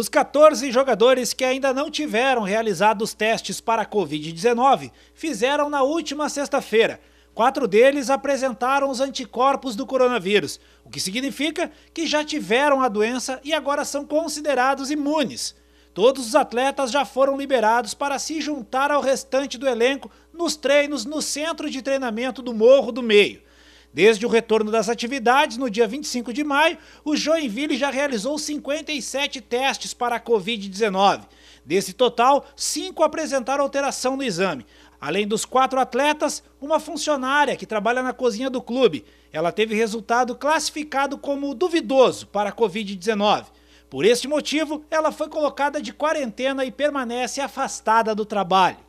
Os 14 jogadores que ainda não tiveram realizado os testes para a Covid-19 fizeram na última sexta-feira. Quatro deles apresentaram os anticorpos do coronavírus, o que significa que já tiveram a doença e agora são considerados imunes. Todos os atletas já foram liberados para se juntar ao restante do elenco nos treinos no centro de treinamento do Morro do Meio. Desde o retorno das atividades, no dia 25 de maio, o Joinville já realizou 57 testes para a Covid-19. Desse total, cinco apresentaram alteração no exame. Além dos quatro atletas, uma funcionária que trabalha na cozinha do clube. Ela teve resultado classificado como duvidoso para a Covid-19. Por este motivo, ela foi colocada de quarentena e permanece afastada do trabalho.